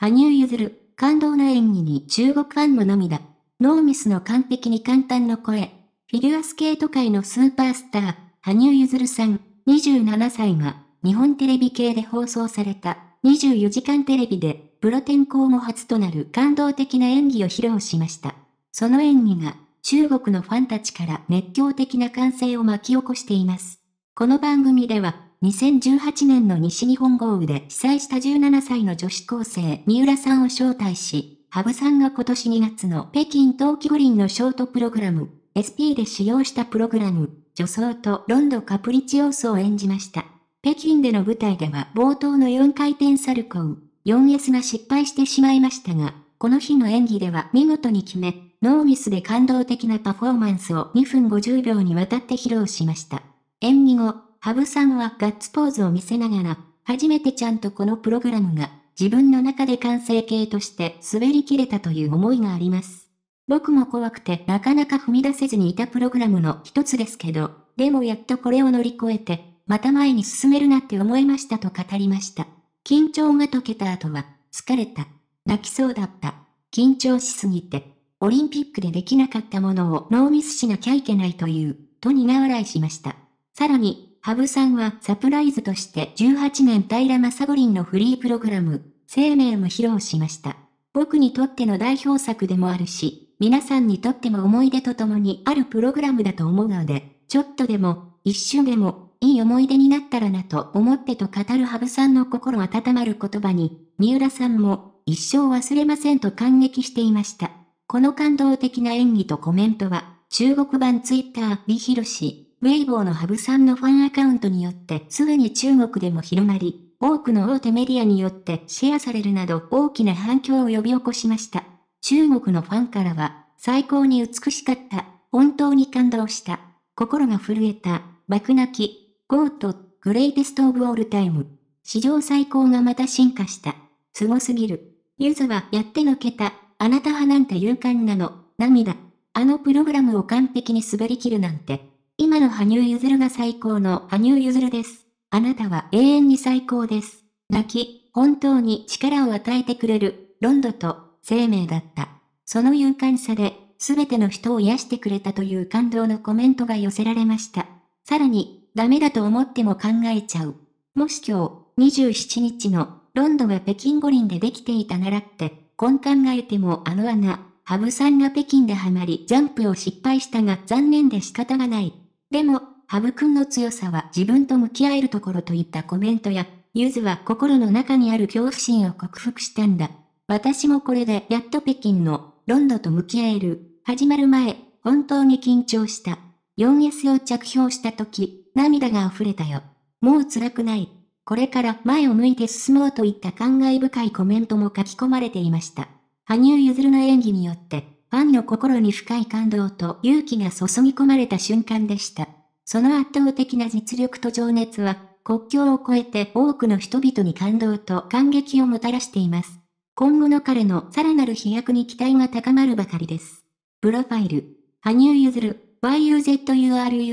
羽生結弦、感動の演技に中国ファンも涙。ノーミスの完璧に簡単の声。フィギュアスケート界のスーパースター、羽生結弦さん、27歳が、日本テレビ系で放送された、24時間テレビで、プロ転向後初となる感動的な演技を披露しました。その演技が、中国のファンたちから熱狂的な歓声を巻き起こしています。この番組では、2018年の西日本豪雨で被災した17歳の女子高生三浦さんを招待し、羽生さんが今年2月の北京冬季五輪のショートプログラム、SP で使用したプログラム、女装とロンドカプリチオースを演じました。北京での舞台では冒頭の4回転サルコウ、4S が失敗してしまいましたが、この日の演技では見事に決め、ノーミスで感動的なパフォーマンスを2分50秒にわたって披露しました。演技後、羽生さんはガッツポーズを見せながら、初めてちゃんとこのプログラムが、自分の中で完成形として滑り切れたという思いがあります。僕も怖くてなかなか踏み出せずにいたプログラムの一つですけど、でもやっとこれを乗り越えて、また前に進めるなって思いましたと語りました。緊張が解けた後は、疲れた。泣きそうだった。緊張しすぎて。オリンピックでできなかったものをノーミスしなきゃいけないという、と苦笑いしました。さらに、羽生さんはサプライズとして18年平ゴ五輪のフリープログラム、生命も披露しました。僕にとっての代表作でもあるし、皆さんにとっても思い出とともにあるプログラムだと思うので、ちょっとでも、一瞬でも、いい思い出になったらなと思ってと語る羽生さんの心温まる言葉に、三浦さんも、一生忘れませんと感激していました。この感動的な演技とコメントは、中国版ツイッター、リヒロシ、ウェイボーのハブさんのファンアカウントによってすぐに中国でも広まり、多くの大手メディアによってシェアされるなど大きな反響を呼び起こしました。中国のファンからは、最高に美しかった、本当に感動した、心が震えた、爆泣き、ゴート、グレイテストオブオールタイム。史上最高がまた進化した。凄すぎる。ゆずはやってのけた、あなた派なんて勇敢なの、涙。あのプログラムを完璧に滑り切るなんて。今の羽生結弦が最高の羽生結弦です。あなたは永遠に最高です。泣き、本当に力を与えてくれる、ロンドと生命だった。その勇敢さで、すべての人を癒してくれたという感動のコメントが寄せられました。さらに、ダメだと思っても考えちゃう。もし今日、27日の、ロンドが北京五輪でできていたならって、こん考えてもあの穴、ハブさんが北京でハマり、ジャンプを失敗したが残念で仕方がない。でも、ハブ君の強さは自分と向き合えるところといったコメントや、ゆずは心の中にある恐怖心を克服したんだ。私もこれでやっと北京の、ロンドと向き合える。始まる前、本当に緊張した。4S を着氷した時、涙が溢れたよ。もう辛くない。これから前を向いて進もうといった感慨深いコメントも書き込まれていました。羽生結弦の演技によって、ファンの心に深い感動と勇気が注ぎ込まれた瞬間でした。その圧倒的な実力と情熱は、国境を越えて多くの人々に感動と感激をもたらしています。今後の彼のさらなる飛躍に期待が高まるばかりです。プロファイル、羽生結弦、YUZURUHANYU、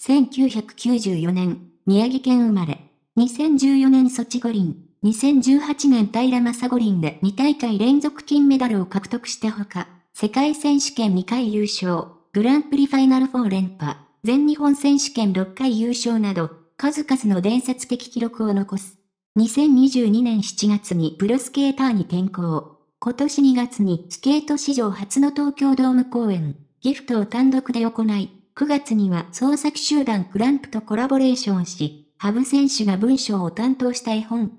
1994年、宮城県生まれ、2014年ソチ五輪。2018年平正五輪で2大会連続金メダルを獲得したほか、世界選手権2回優勝、グランプリファイナル4連覇、全日本選手権6回優勝など、数々の伝説的記録を残す。2022年7月にプロスケーターに転向。今年2月にスケート史上初の東京ドーム公演、ギフトを単独で行い、9月には創作集団クランプとコラボレーションし、ハブ選手が文章を担当した絵本、